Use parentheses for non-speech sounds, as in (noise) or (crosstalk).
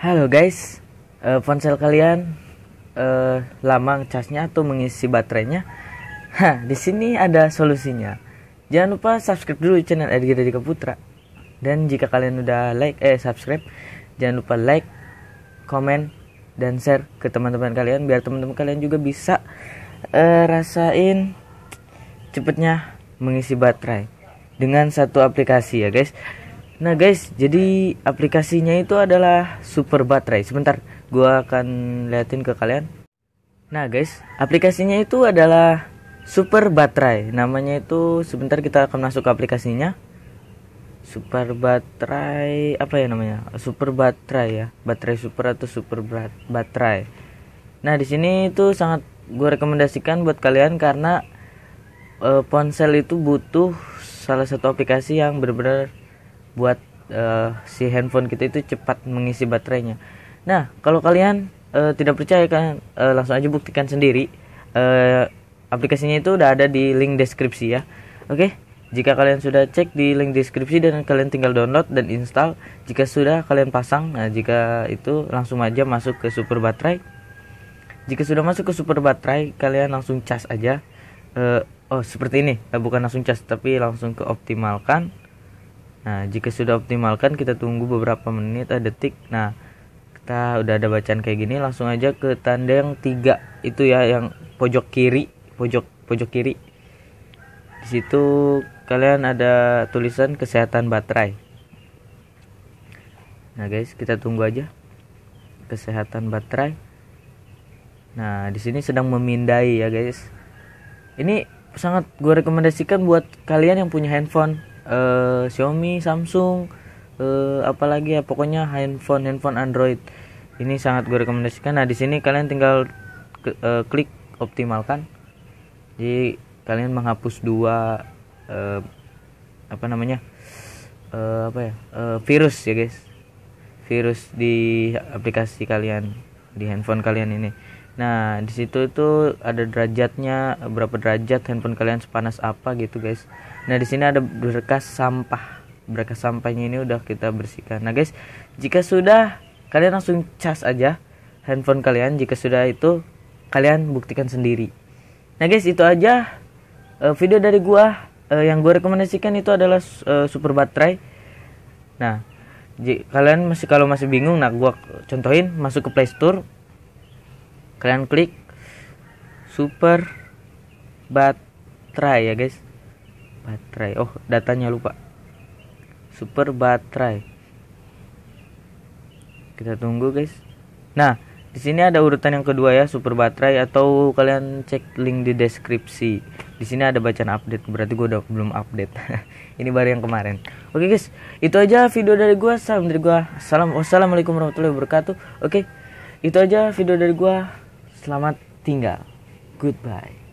Halo guys, uh, ponsel kalian uh, lama ngecasnya atau mengisi baterainya? Hah, di sini ada solusinya. Jangan lupa subscribe dulu channel Edgar Dika Putra. Dan jika kalian udah like eh subscribe, jangan lupa like, comment dan share ke teman-teman kalian biar teman-teman kalian juga bisa uh, rasain cepetnya mengisi baterai dengan satu aplikasi ya guys. Nah guys, jadi aplikasinya itu adalah Super Baterai. Sebentar, gua akan liatin ke kalian. Nah guys, aplikasinya itu adalah Super Baterai. Namanya itu sebentar kita akan masuk ke aplikasinya. Super Baterai apa ya namanya? Super Baterai ya. Baterai Super atau Super Baterai. Nah, di sini itu sangat gue rekomendasikan buat kalian karena e, ponsel itu butuh salah satu aplikasi yang benar-benar buat uh, si handphone kita itu cepat mengisi baterainya. Nah, kalau kalian uh, tidak percaya kan uh, langsung aja buktikan sendiri. Uh, aplikasinya itu udah ada di link deskripsi ya. Oke, okay? jika kalian sudah cek di link deskripsi dan kalian tinggal download dan install. Jika sudah kalian pasang, nah jika itu langsung aja masuk ke super baterai. Jika sudah masuk ke super baterai, kalian langsung cas aja. Uh, oh seperti ini bukan langsung cas tapi langsung ke optimalkan Nah, jika sudah optimalkan kita tunggu beberapa menit atau detik. Nah, kita udah ada bacaan kayak gini langsung aja ke tanda yang tiga itu ya yang pojok kiri, pojok pojok kiri. Di situ kalian ada tulisan kesehatan baterai. Nah, guys, kita tunggu aja kesehatan baterai. Nah, di sini sedang memindai ya, guys. Ini sangat gue rekomendasikan buat kalian yang punya handphone uh, Xiaomi, Samsung, uh, eh, apalagi ya pokoknya handphone handphone Android. Ini sangat gue rekomendasikan. Nah, di sini kalian tinggal ke, uh, klik optimalkan. Jadi kalian menghapus dua uh, apa namanya? Uh, apa ya? Uh, virus ya, guys. Virus di aplikasi kalian di handphone kalian ini. Nah, di situ itu ada derajatnya, berapa derajat handphone kalian sepanas apa gitu, guys. Nah, di sini ada berkas sampah. Berkas sampahnya ini udah kita bersihkan. Nah, guys, jika sudah kalian langsung cas aja handphone kalian jika sudah itu kalian buktikan sendiri. Nah, guys, itu aja uh, video dari gua. Uh, yang gua rekomendasikan itu adalah uh, super baterai. Nah, kalian masih kalau masih bingung, nah gua contohin masuk ke playstore kalian klik super baterai ya guys baterai oh datanya lupa super baterai kita tunggu guys nah di sini ada urutan yang kedua ya super baterai atau kalian cek link di deskripsi di sini ada bacaan update berarti gue udah belum update (laughs) ini baru yang kemarin oke guys itu aja video dari gue salam dari gue salam wassalamualaikum warahmatullahi wabarakatuh oke itu aja video dari gue Selamat tinggal. Goodbye.